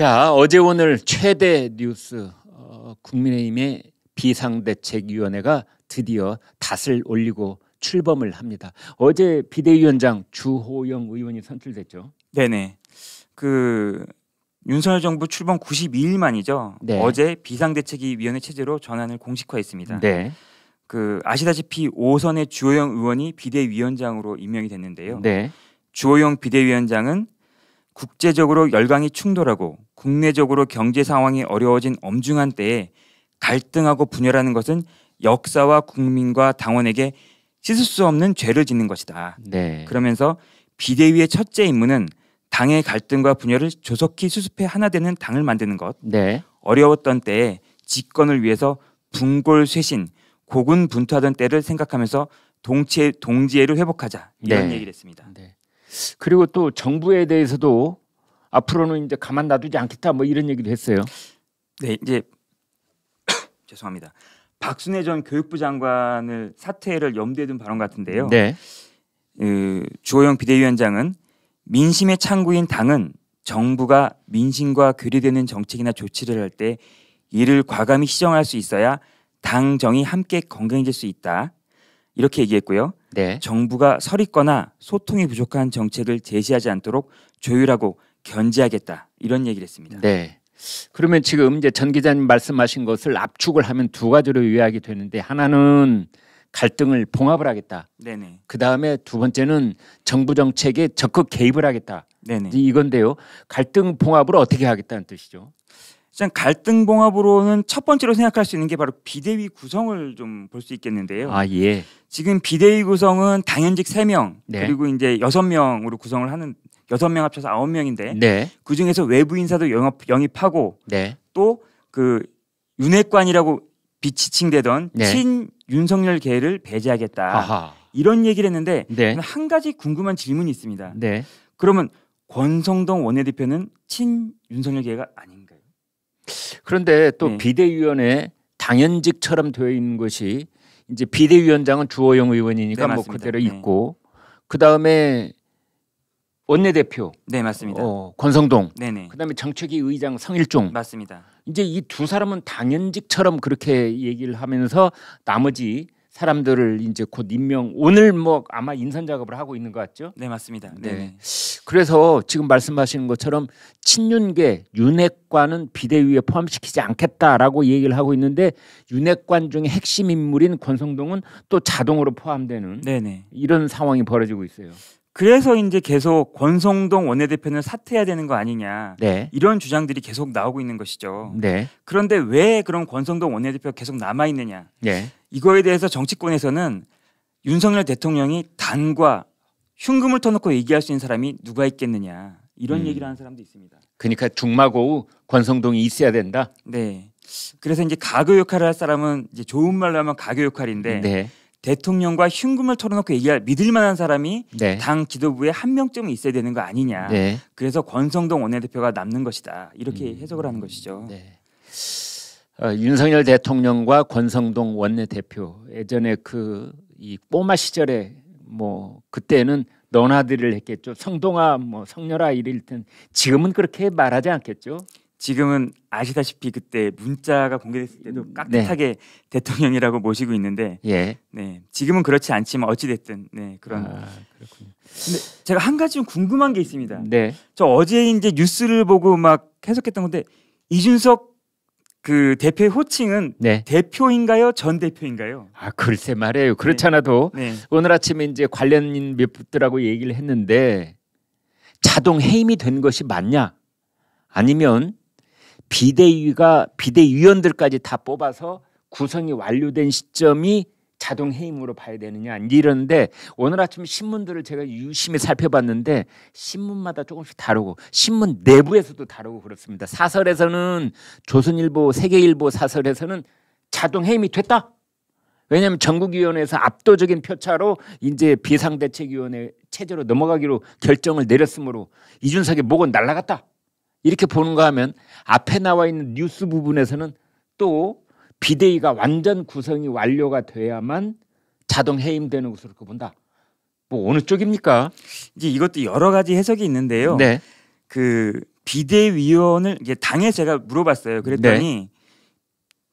자, 어제 오늘 최대 뉴스 어, 국민의힘의 비상대책위원회가 드디어 닷을 올리고 출범을 합니다. 어제 비대위원장 주호영 의원이 선출됐죠. 네네. 그 윤석열 정부 출범 92일 만이죠. 네. 어제 비상대책위원회 체제로 전환을 공식화했습니다. 네. 그 아시다시피 5선의 주호영 의원이 비대위원장으로 임명이 됐는데요. 네. 주호영 비대위원장은 국제적으로 열강이 충돌하고 국내적으로 경제 상황이 어려워진 엄중한 때에 갈등하고 분열하는 것은 역사와 국민과 당원에게 씻을 수 없는 죄를 짓는 것이다. 네. 그러면서 비대위의 첫째 임무는 당의 갈등과 분열을 조속히 수습해 하나 되는 당을 만드는 것. 네. 어려웠던 때에 집권을 위해서 분골쇄신, 고군분투하던 때를 생각하면서 동체 동지애를 회복하자 이런 네. 얘기를 했습니다. 네. 그리고 또 정부에 대해서도 앞으로는 이제 가만 놔두지 않겠다 뭐 이런 얘기도 했어요. 네, 이제 죄송합니다. 박순애 전 교육부 장관을 사퇴를 염두에 둔 발언 같은데요. 네. 그, 주호영 비대위원장은 민심의 창구인 당은 정부가 민심과 괴리되는 정책이나 조치를 할 때 이를 과감히 시정할 수 있어야 당정이 함께 건강해질 수 있다. 이렇게 얘기했고요. 네. 정부가 설익거나 소통이 부족한 정책을 제시하지 않도록 조율하고 견제하겠다 이런 얘기를 했습니다. 네. 그러면 지금 이제 전 기자님 말씀하신 것을 압축을 하면 두 가지로 요약이 되는데 하나는 갈등을 봉합을 하겠다. 네네. 그 다음에 두 번째는 정부 정책에 적극 개입을 하겠다. 네네. 이건데요. 갈등 봉합을 어떻게 하겠다는 뜻이죠. 일단 갈등 봉합으로는 첫 번째로 생각할 수 있는 게 바로 비대위 구성을 좀 볼 수 있겠는데요. 아 예. 지금 비대위 구성은 당연직 3명 네. 그리고 이제 6 명으로 구성을 하는 6명 합쳐서 9 명인데 네. 그 중에서 외부 인사도 영업 영입하고 네. 또 그 윤핵관이라고 비치칭되던 네. 친 윤석열 계를 배제하겠다 아하. 이런 얘기를 했는데 네. 한 가지 궁금한 질문이 있습니다. 네. 그러면 권성동 원내대표는 친 윤석열 계가 아닌? 그런데 또 네. 비대위원회 당연직처럼 되어 있는 것이 이제 비대위원장은 주호영 의원이니까 네, 뭐 그대로 음. 있고 그 다음에 원내대표. 네 맞습니다. 어, 권성동. 네네. 그다음에 정책위 의장 성일종. 맞습니다. 이제 이 두 사람은 당연직처럼 그렇게 얘기를 하면서 나머지 사람들을 이제 곧 임명 오늘 뭐 아마 인선 작업을 하고 있는 것 같죠? 네 맞습니다. 네. 네 그래서 지금 말씀하시는 것처럼 친윤계 윤핵관은 비대위에 포함시키지 않겠다라고 얘기를 하고 있는데 윤핵관 중에 핵심 인물인 권성동은 또 자동으로 포함되는 네네. 이런 상황이 벌어지고 있어요. 그래서 이제 계속 권성동 원내대표는 사퇴해야 되는 거 아니냐 네. 이런 주장들이 계속 나오고 있는 것이죠. 네. 그런데 왜 그런 권성동 원내대표 계속 남아 있느냐 네. 이거에 대해서 정치권에서는 윤석열 대통령이 단과 흉금을 터놓고 얘기할 수 있는 사람이 누가 있겠느냐 이런 음. 얘기를 하는 사람도 있습니다. 그러니까 중마고우 권성동이 있어야 된다. 네. 그래서 이제 가교 역할을 할 사람은 이제 좋은 말로 하면 가교 역할인데 네. 대통령과 흉금을 털어놓고 얘기할 믿을 만한 사람이 네. 당 지도부에 한 명쯤 있어야 되는 거 아니냐. 네. 그래서 권성동 원내대표가 남는 것이다. 이렇게 음. 해석을 하는 것이죠. 네. 어, 윤석열 대통령과 권성동 원내대표 예전에 그 이 꼬마 시절에 뭐 그때는 너나들을 했겠죠. 성동아 뭐 성녀라 이럴 땐 지금은 그렇게 말하지 않겠죠. 지금은 아시다시피 그때 문자가 공개됐을 때도 음, 깍듯하게 네. 대통령이라고 모시고 있는데 예. 네 지금은 그렇지 않지만 어찌 됐든 네 그런 아, 그렇군요. 근데 제가 한 가지 좀 궁금한 게 있습니다. 네. 저 어제 이제 뉴스를 보고 막 해석했던 건데 이준석 그 대표의 호칭은 네. 대표인가요? 전 대표인가요? 아 글쎄 말이에요. 그렇잖아도 네. 네. 오늘 아침에 이제 관련인 몇 분들하고 얘기를 했는데 자동 해임이 된 것이 맞냐? 아니면 비대위가 비대위원들까지 다 뽑아서 구성이 완료된 시점이 자동 해임으로 봐야 되느냐 이런데 오늘 아침 신문들을 제가 유심히 살펴봤는데 신문마다 조금씩 다르고 신문 내부에서도 다르고 그렇습니다. 사설에서는 조선일보, 세계일보 사설에서는 자동 해임이 됐다. 왜냐하면 전국위원회에서 압도적인 표차로 이제 비상대책위원회 체제로 넘어가기로 결정을 내렸으므로 이준석의 목은 날라갔다. 이렇게 보는가 하면 앞에 나와 있는 뉴스 부분에서는 또 비대위가 완전 구성이 완료가 돼야만 자동 해임되는 것으로 본다. 뭐 어느 쪽입니까? 이제 이것도 여러 가지 해석이 있는데요. 네. 그 비대위원을 이제 당에 제가 물어봤어요. 그랬더니 네.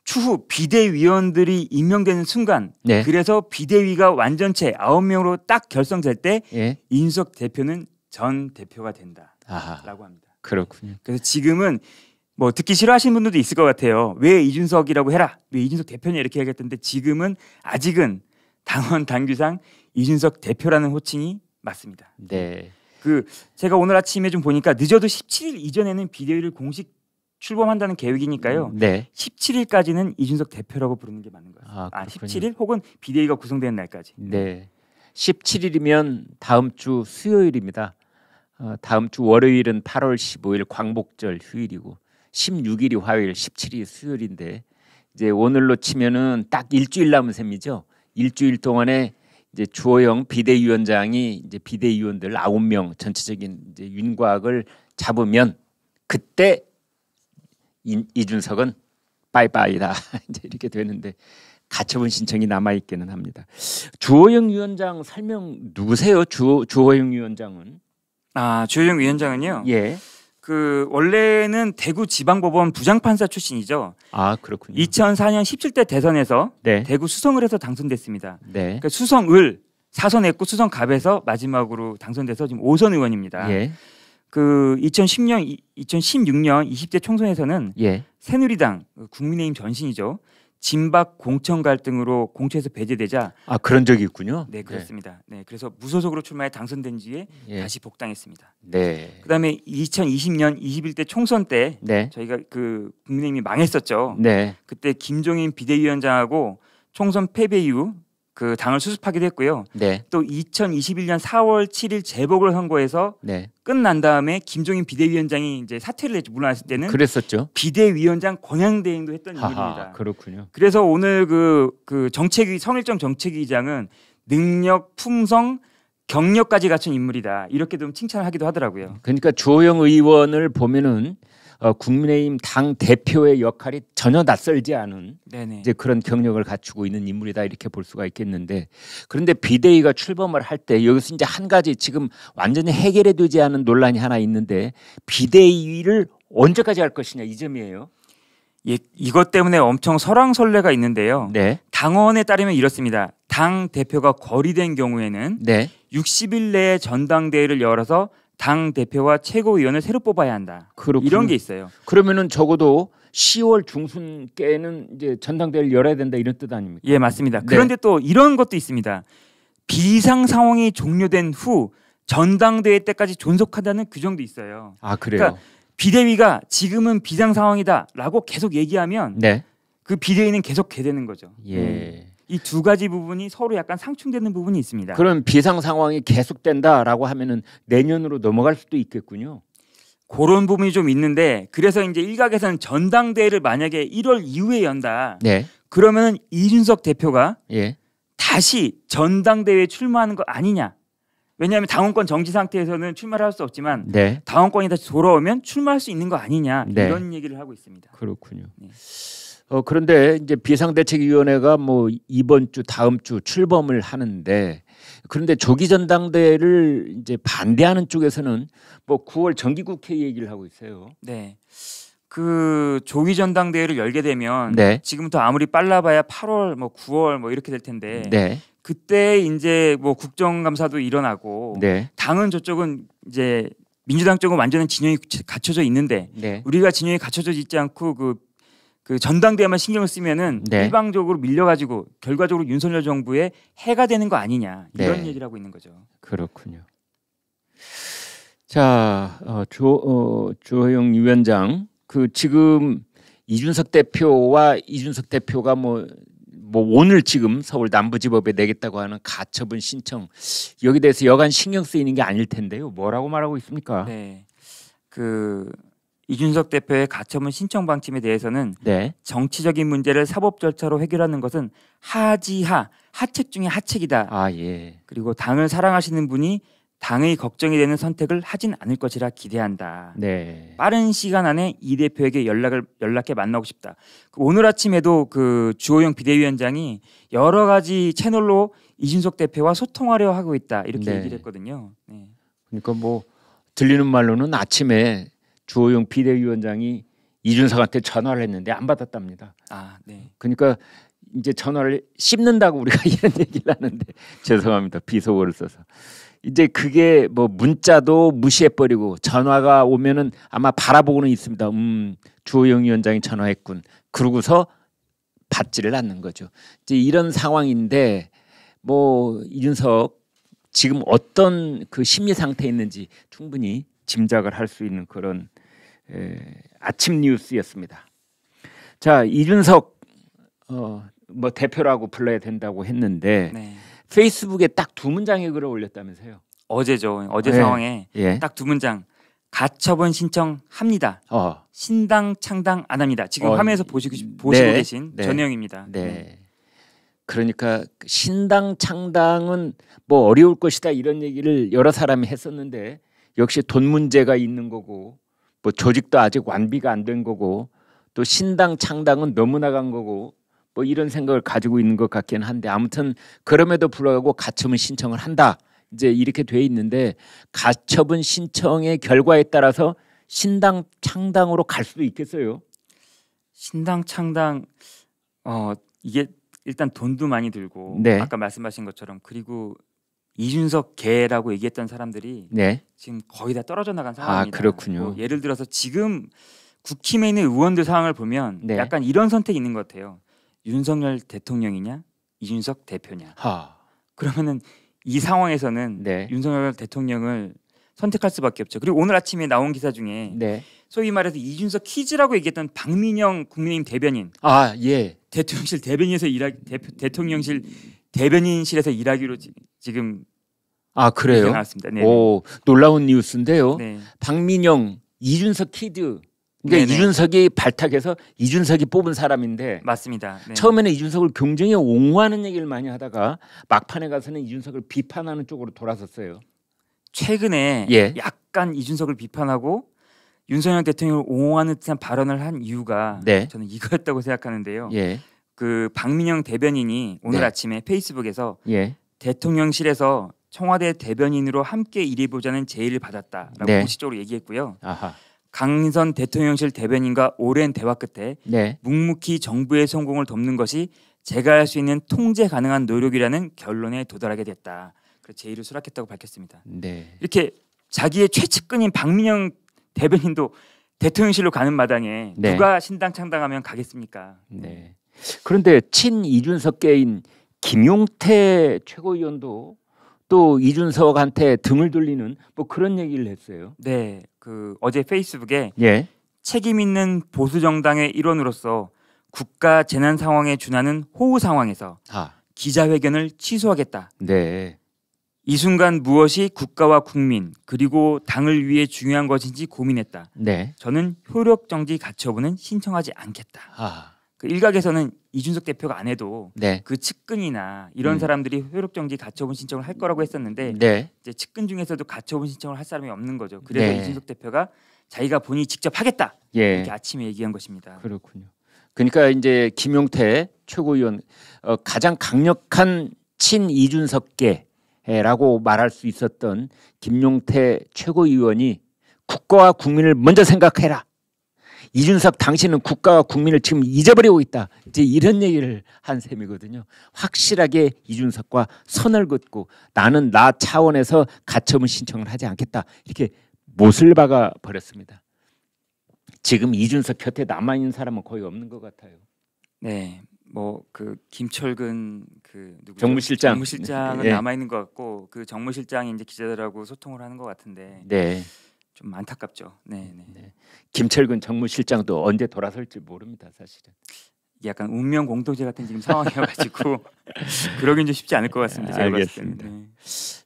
추후 비대위원들이 임명되는 순간 네. 그래서 비대위가 완전체 아홉 명으로딱 결성될 때 예. 인석 대표는 전 대표가 된다라고 합니다. 그렇군요. 그래서 지금은 뭐 듣기 싫어하시는 분들도 있을 것 같아요. 왜 이준석이라고 해라. 왜 이준석 대표냐 이렇게 얘기했던데 지금은 아직은 당원 당규상 이준석 대표라는 호칭이 맞습니다. 네. 그 제가 오늘 아침에 좀 보니까 늦어도 17일 이전에는 비대위를 공식 출범한다는 계획이니까요. 음, 네. 17일까지는 이준석 대표라고 부르는 게 맞는 거예요. 아, 아 17일 혹은 비대위가 구성되는 날까지. 네. 17일이면 다음 주 수요일입니다. 어, 다음 주 월요일은 8월 15일 광복절 휴일이고 16일이 화요일, 17일이 수요일인데 이제 오늘로 치면은 딱 일주일 남은 셈이죠. 일주일 동안에 이제 주호영 비대위원장이 이제 비대위원들 아홉 명 전체적인 이제 윤곽을 잡으면 그때 이준석은 빠이빠이다 이제 이렇게 되는데 가처분 신청이 남아 있기는 합니다. 주호영 위원장 설명 누구세요? 주 주호영 위원장은 아 주효정 위원장은요. 예. 그 원래는 대구 지방법원 부장판사 출신이죠. 아 그렇군요. 2004년 17대 대선에서 네. 대구 수성을 해서 당선됐습니다. 네. 그러니까 수성을 사선했고 수성갑에서 마지막으로 당선돼서 지금 5선 의원입니다. 예. 그 2010년 2016년 20대 총선에서는 예. 새누리당 국민의힘 전신이죠. 진박 공천 갈등으로 공천에서 배제되자 아 그런 적이 있군요. 네, 네 그렇습니다. 네, 그래서 무소속으로 출마해 당선된 뒤에 예. 다시 복당했습니다. 네. 그다음에 2020년 21대 총선 때 네. 저희가 그 국민의힘이 망했었죠. 네. 그때 김종인 비대위원장하고 총선 패배 이후 그 당을 수습하기도 했고요. 네. 또 2021년 4월 7일 재보궐 선거에서 네. 끝난 다음에 김종인 비대위원장이 이제 사퇴를 했죠. 물러났을 때는 그랬었죠. 비대위원장 권양 대행도 했던 하하, 인입니다 그렇군요. 그래서 오늘 그그 그 정책위 성일정 정책위장은 능력, 품성, 경력까지 갖춘 인물이다. 이렇게 좀 칭찬을 하기도 하더라고요. 그러니까 주호영 의원을 보면은 어, 국민의힘 당 대표의 역할이 전혀 낯설지 않은 네네. 이제 그런 경력을 갖추고 있는 인물이다 이렇게 볼 수가 있겠는데 그런데 비대위가 출범을 할 때 여기서 이제 한 가지 지금 완전히 해결이 되지 않은 논란이 하나 있는데 비대위를 언제까지 할 것이냐 이 점이에요. 예, 이것 때문에 엄청 설왕설래가 있는데요. 네. 당원에 따르면 이렇습니다. 당 대표가 거리된 경우에는 네. 60일 내에 전당대회를 열어서 당 대표와 최고위원을 새로 뽑아야 한다. 그렇군요. 이런 게 있어요. 그러면은 적어도 10월 중순께는 이제 전당대회를 열어야 된다 이런 뜻 아닙니까? 예, 맞습니다. 네. 그런데 네. 또 이런 것도 있습니다. 비상 상황이 종료된 후 전당대회 때까지 존속하다는 규정도 그 있어요. 아, 그래요. 그러니까 비대위가 지금은 비상 상황이다라고 계속 얘기하면 네. 그 비대위는 계속 개되는 거죠. 예. 음. 이두 가지 부분이 서로 약간 상충되는 부분이 있습니다. 그런 비상 상황이 계속된다라고 하면은 내년으로 넘어갈 수도 있겠군요. 그런 부분이 좀 있는데 그래서 이제 일각에서는 전당대회를 만약에 1월 이후에 연다. 네. 그러면은 이준석 대표가 예. 다시 전당대회 출마하는 거 아니냐. 왜냐하면 당원권 정지 상태에서는 출마를 할수 없지만 네. 당원권이 다시 돌아오면 출마할 수 있는 거 아니냐 네. 이런 얘기를 하고 있습니다. 그렇군요. 네. 어, 그런데 이제 비상대책위원회가 뭐 이번 주 다음 주 출범을 하는데 그런데 조기 전당대회를 이제 반대하는 쪽에서는 뭐 9월 정기국회 얘기를 하고 있어요. 네. 그 조기 전당대회를 열게 되면 네. 지금부터 아무리 빨라봐야 8월 뭐 9월 뭐 이렇게 될 텐데 네. 그때 이제 뭐 국정감사도 일어나고 네. 당은 저쪽은 이제 민주당 쪽은 완전히 진영이 갖춰져 있는데 네. 우리가 진영이 갖춰져 있지 않고 그그 전당대회만 신경을 쓰면은 네. 일방적으로 밀려가지고 결과적으로 윤석열 정부에 해가 되는 거 아니냐 이런 네. 얘기를 하고 있는 거죠. 그렇군요. 자, 어, 조 어, 조혜영 위원장 그 지금 이준석 대표와 이준석 대표가 뭐뭐 뭐 오늘 지금 서울 남부지법에 내겠다고 하는 가처분 신청 여기 대해서 여간 신경 쓰이는 게 아닐 텐데요. 뭐라고 말하고 있습니까? 네, 그 이준석 대표의 가처분 신청 방침에 대해서는 네. 정치적인 문제를 사법 절차로 해결하는 것은 하지하 하책 중의 하책이다. 아 예. 그리고 당을 사랑하시는 분이 당의 걱정이 되는 선택을 하진 않을 것이라 기대한다. 네. 빠른 시간 안에 이 대표에게 연락을 연락해 만나고 싶다. 그 오늘 아침에도 그 주호영 비대위원장이 여러 가지 채널로 이준석 대표와 소통하려 하고 있다 이렇게 네. 얘기를 했거든요. 네. 그러니까 뭐 들리는 말로는 아침에 주호영 비대위원장이 이준석한테 전화를 했는데 안 받았답니다. 아, 네. 그러니까 이제 전화를 씹는다고 우리가 이런 얘기를 하는데 죄송합니다. 비속어를 써서. 이제 그게 뭐 문자도 무시해버리고 전화가 오면은 아마 바라보고는 있습니다. 음, 주호영 위원장이 전화했군. 그러고서 받지를 않는 거죠. 이제 이런 상황인데 뭐 이준석 지금 어떤 그 심리 상태 있는지 충분히 짐작을 할 수 있는 그런 에, 아침 뉴스였습니다. 자 이준석 어, 뭐 대표라고 불러야 된다고 했는데 네. 페이스북에 딱 두 문장의 글을 올렸다면서요? 어제죠. 어제 네. 상황에 예. 딱두 문장. 가처분 신청합니다. 어. 신당 창당 안 합니다. 지금 어. 화면에서 보시고, 보시고 네. 계신 네. 전형입니다. 네. 네. 그러니까 신당 창당은 뭐 어려울 것이다 이런 얘기를 여러 사람이 했었는데 역시 돈 문제가 있는 거고 뭐 조직도 아직 완비가 안 된 거고 또 신당 창당은 너무 나간 거고 뭐 이런 생각을 가지고 있는 것 같긴 한데 아무튼 그럼에도 불구하고 가처분 신청을 한다 이제 이렇게 돼 있는데 가처분 신청의 결과에 따라서 신당 창당으로 갈 수도 있겠어요. 신당 창당 어 이게 일단 돈도 많이 들고 네. 아까 말씀하신 것처럼 그리고 이준석 개라고 얘기했던 사람들이 네. 지금 거의 다 떨어져 나간 아, 상황입니다. 아, 그렇군요. 뭐 예를 들어서 지금 국힘에 있는 의원들 상황을 보면 네. 약간 이런 선택이 있는 것 같아요. 윤석열 대통령이냐 이준석 대표냐. 하. 그러면은 이 상황에서는 네. 윤석열 대통령을 선택할 수밖에 없죠. 그리고 오늘 아침에 나온 기사 중에 네. 소위 말해서 이준석 키즈라고 얘기했던 박민영 국민의힘 대변인. 아 예. 대통령실 대변인에서 일하 대 대통령실 대변인실에서 일하기로 지, 지금 아 그래요? 나왔습니다. 네오 놀라운 뉴스인데요. 네. 박민영, 이준석 키드 그러니까 네네. 이준석이 발탁해서 이준석이 뽑은 사람인데 맞습니다. 네. 처음에는 이준석을 굉장히 옹호하는 얘기를 많이 하다가 막판에 가서는 이준석을 비판하는 쪽으로 돌아섰어요. 최근에 예. 약간 이준석을 비판하고 윤석열 대통령을 옹호하는 듯한 발언을 한 이유가 네. 저는 이거였다고 생각하는데요. 예. 그 박민영 대변인이 오늘 네. 아침에 페이스북에서 예. 대통령실에서 청와대 대변인으로 함께 일해보자는 제의를 받았다라고 네. 공식적으로 얘기했고요. 아하. 강인선 대통령실 대변인과 오랜 대화 끝에 네. 묵묵히 정부의 성공을 돕는 것이 제가 할 수 있는 통제 가능한 노력이라는 결론에 도달하게 됐다. 그래서 제의를 수락했다고 밝혔습니다. 네. 이렇게 자기의 최측근인 박민영 대변인도 대통령실로 가는 마당에 네. 누가 신당 창당하면 가겠습니까? 네. 그런데 친 이준석계인 김용태 최고위원도 또 이준석한테 등을 돌리는 뭐 그런 얘기를 했어요. 네, 그 어제 페이스북에 예. 책임 있는 보수 정당의 일원으로서 국가 재난 상황에 준하는 호우 상황에서 아. 기자회견을 취소하겠다. 네. 이 순간 무엇이 국가와 국민 그리고 당을 위해 중요한 것인지 고민했다. 네. 저는 효력 정지 가처분은 신청하지 않겠다. 아. 그 일각에서는 이준석 대표가 안 해도 네. 그 측근이나 이런 음. 사람들이 효력정지 가처분 신청을 할 거라고 했었는데 네. 이제 측근 중에서도 가처분 신청을 할 사람이 없는 거죠. 그래서 네. 이준석 대표가 자기가 본인이 직접 하겠다 예. 이렇게 아침에 얘기한 것입니다. 그렇군요. 그러니까 이제 김용태 최고위원 어, 가장 강력한 친 이준석계라고 말할 수 있었던 김용태 최고위원이 국가와 국민을 먼저 생각해라 이준석 당신은 국가와 국민을 지금 잊어버리고 있다. 이제 이런 얘기를 한 셈이거든요. 확실하게 이준석과 선을 긋고 나는 나 차원에서 가처분 신청을 하지 않겠다. 이렇게 못을 박아 버렸습니다. 지금 이준석 곁에 남아 있는 사람은 거의 없는 것 같아요. 네, 뭐 그 김철근 그 누구 정무실장 정무실장은 네. 예. 남아 있는 것 같고 그 정무실장이 이제 기자들하고 소통을 하는 것 같은데. 네. 좀 안타깝죠. 네, 네. 네. 김철근 정무실장도 언제 돌아설지 모릅니다, 사실은. 약간 운명 공동체 같은 지금 상황이어가지고 그러긴 좀 쉽지 않을 것 같습니다. 알겠습니다. 네.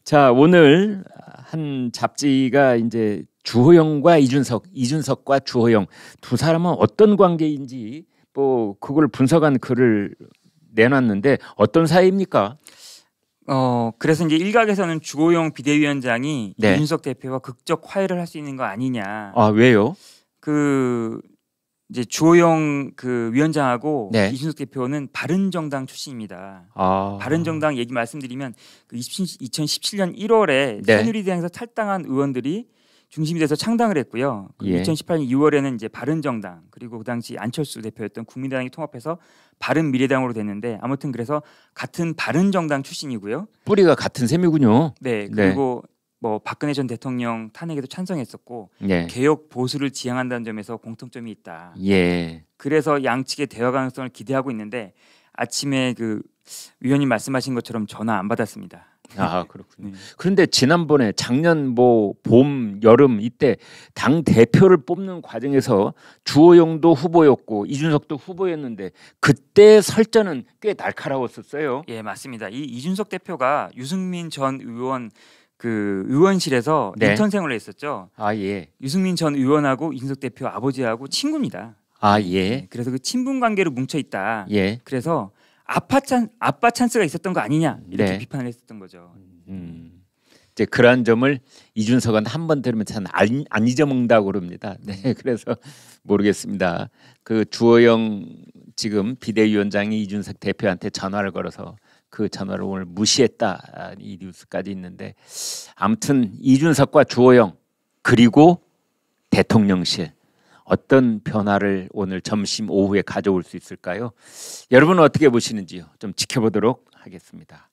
자 오늘 한 잡지가 이제 주호영과 이준석, 이준석과 주호영 두 사람은 어떤 관계인지 뭐 그걸 분석한 글을 내놨는데 어떤 사이입니까? 어 그래서 이제 일각에서는 주호영 비대위원장이 네. 이준석 대표와 극적 화해를 할 수 있는 거 아니냐. 아 왜요? 그 이제 주호영 그 위원장하고 네. 이준석 대표는 바른정당 출신입니다. 아. 바른정당 얘기 말씀드리면 그 20, 2017년 1월에 새누리당에서 탈당한 의원들이 중심이 돼서 창당을 했고요. 예. 2018년 2월에는 이제 바른정당 그리고 그 당시 안철수 대표였던 국민당이 통합해서 바른미래당으로 됐는데 아무튼 그래서 같은 바른정당 출신이고요. 뿌리가 같은 셈이군요. 네. 네. 그리고 네. 뭐 박근혜 전 대통령 탄핵에도 찬성했었고 예. 개혁 보수를 지향한다는 점에서 공통점이 있다. 예. 그래서 양측의 대화 가능성을 기대하고 있는데 아침에 그 위원님 말씀하신 것처럼 전화 안 받았습니다. 아 네. 그렇군요. 네. 그런데 지난번에 작년 뭐 봄, 여름 이때 당 대표를 뽑는 과정에서 주호영도 후보였고 이준석도 후보였는데 그때 설전은 꽤 날카로웠었어요. 예 맞습니다. 이 이준석 대표가 유승민 전 의원 그 의원실에서 네. 인턴생활을 했었죠. 아 예. 유승민 전 의원하고 이준석 대표 아버지하고 친구입니다. 아 예. 네, 그래서 그 친분 관계로 뭉쳐 있다. 예. 그래서 아빠 찬 아빠 찬스가 있었던 거 아니냐 이렇게 네. 비판을 했었던 거죠. 음. 음. 이제 그러한 점을 이준석은 한 번 들으면 참안 안 잊어먹는다고 그럽니다. 네, 음. 그래서 모르겠습니다. 그 주호영 지금 비대위원장이 이준석 대표한테 전화를 걸어서 그 전화를 오늘 무시했다 이 뉴스까지 있는데 아무튼 이준석과 주호영 그리고 대통령실 어떤 변화를 오늘 점심 오후에 가져올 수 있을까요? 여러분은 어떻게 보시는지요? 좀 지켜보도록 하겠습니다.